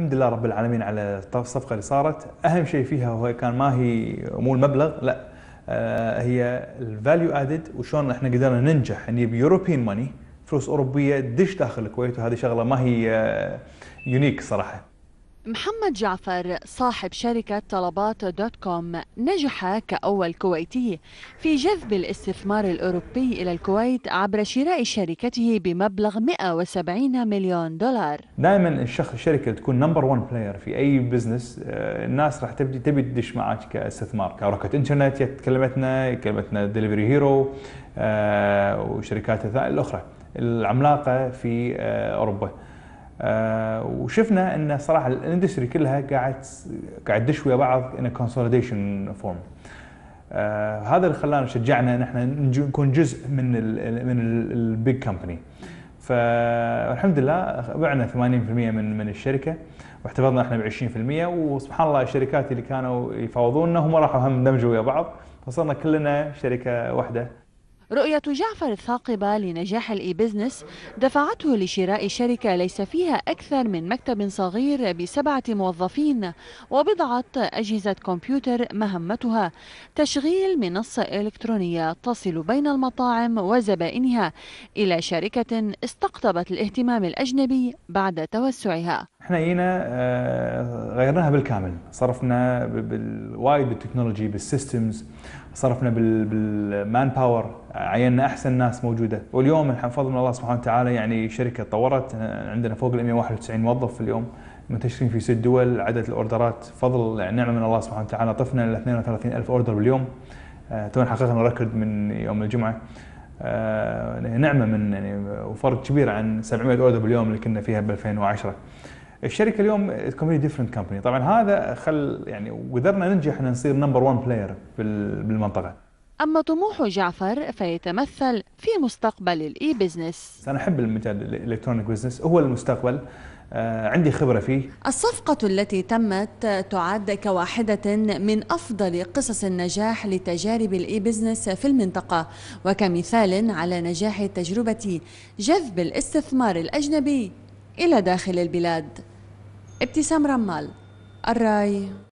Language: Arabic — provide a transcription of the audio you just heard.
الحمد لله رب العالمين على الصفقه اللي صارت اهم شيء فيها هو كان ما هي مو المبلغ لا آه، هي الفاليو ادد وشلون احنا قدرنا ننجح ان نجيب يوروبيان ماني فلوس اوروبيه دش داخل الكويت وهذه شغله ما هي يونيك آه، صراحه محمد جعفر صاحب شركة طلبات دوت كوم نجح كأول كويتي في جذب الاستثمار الأوروبي إلى الكويت عبر شراء شركته بمبلغ 170 مليون دولار دائما الشخص الشركة تكون نمبر 1 بلاير في أي بزنس آه، الناس راح تبدي تبي تدش معك كاستثمار كروكت انترنت كلمتنا كلمتنا دليفري هيرو آه، وشركات الأخرى العملاقة في آه، أوروبا آه، وشفنا ان صراحه الاندستري كلها قاعد قاعد تدش ويا بعض ان كونسوليديشن فورم هذا اللي خلانا شجعنا ان احنا نكون جزء من الـ من البيج كمباني فالحمد لله بعنا 80% من من الشركه واحتفظنا احنا ب 20% وسبحان الله الشركات اللي كانوا يفاوضوننا هم راحوا هم دمجوا ويا بعض فصرنا كلنا شركه واحده رؤية جعفر الثاقبة لنجاح الإي بزنس دفعته لشراء شركة ليس فيها أكثر من مكتب صغير بسبعة موظفين وبضعة أجهزة كمبيوتر مهمتها تشغيل منصة إلكترونية تصل بين المطاعم وزبائنها إلى شركة استقطبت الاهتمام الأجنبي بعد توسعها احنا هنا غيرناها بالكامل صرفنا وايد بالتكنولوجي بالسيستمز صرفنا بالمان باور عينا احسن ناس موجوده واليوم الحمد فضل من الله سبحانه وتعالى يعني شركه تطورت عندنا فوق ال 191 موظف اليوم منتشرين في ست دول عدد الاوردرات فضل يعني نعمه من الله سبحانه وتعالى طفنا ل 32000 اوردر باليوم آه، تونا حققنا ريكورد من يوم الجمعه آه، نعمه من يعني وفرق كبير عن 700 اوردر باليوم اللي كنا فيها ب 2010 الشركه اليوم كومبلي ديفرنت كمباني طبعا هذا خل يعني وقدرنا ننجح ان نصير نمبر 1 بلاير بالمنطقه أما طموح جعفر فيتمثل في مستقبل الإي بزنس أنا أحب المجال الإلكترونيك بزنس هو المستقبل آه، عندي خبرة فيه الصفقة التي تمت تعد كواحدة من أفضل قصص النجاح لتجارب الإي بزنس في المنطقة وكمثال على نجاح تجربة جذب الاستثمار الأجنبي إلى داخل البلاد ابتسام رمال الراي